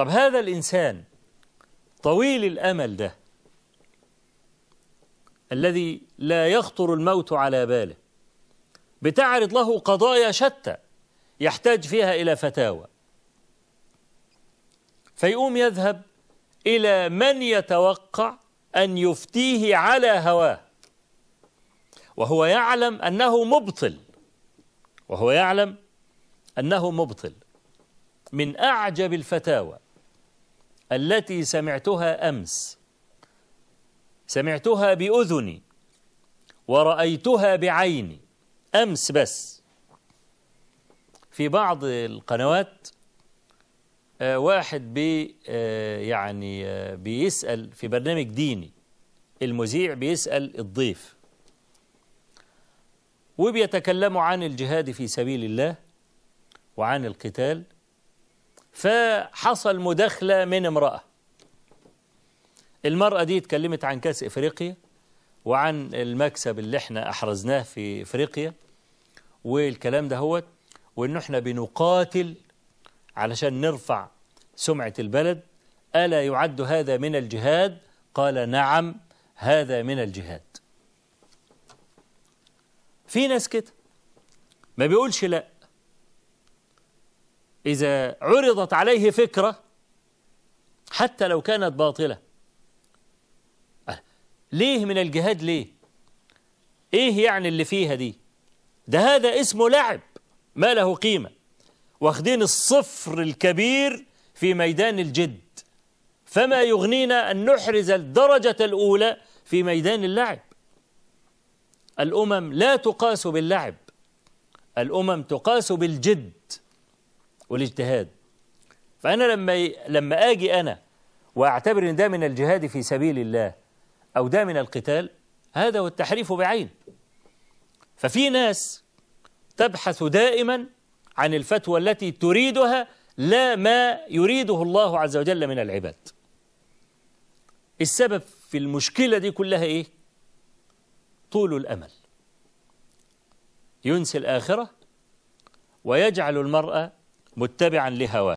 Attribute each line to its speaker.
Speaker 1: طب هذا الإنسان طويل الأمل ده الذي لا يخطر الموت على باله بتعرض له قضايا شتى يحتاج فيها إلى فتاوى فيقوم يذهب إلى من يتوقع أن يفتيه على هواه وهو يعلم أنه مبطل وهو يعلم أنه مبطل من أعجب الفتاوى التي سمعتها امس سمعتها باذني ورايتها بعيني امس بس في بعض القنوات آه، واحد بي آه، يعني آه، بيسال في برنامج ديني المذيع بيسال الضيف وبيتكلموا عن الجهاد في سبيل الله وعن القتال فحصل مداخلة من امرأة المرأة دي اتكلمت عن كأس إفريقيا وعن المكسب اللي احنا أحرزناه في إفريقيا والكلام ده هو وإن احنا بنقاتل علشان نرفع سمعة البلد ألا يعد هذا من الجهاد قال نعم هذا من الجهاد في ناس كده ما بيقولش لا إذا عرضت عليه فكرة حتى لو كانت باطلة أه، ليه من الجهاد ليه ايه يعني اللي فيها دي ده هذا اسمه لعب ما له قيمة واخدين الصفر الكبير في ميدان الجد فما يغنينا أن نحرز الدرجة الأولى في ميدان اللعب الأمم لا تقاس باللعب الأمم تقاس بالجد والاجتهاد فأنا لما لما آجي أنا وأعتبر إن ده من الجهاد في سبيل الله أو ده من القتال هذا هو التحريف بعين ففي ناس تبحث دائما عن الفتوى التي تريدها لا ما يريده الله عز وجل من العباد السبب في المشكلة دي كلها إيه؟ طول الأمل ينسي الآخرة ويجعل المرأة متبعا لهواه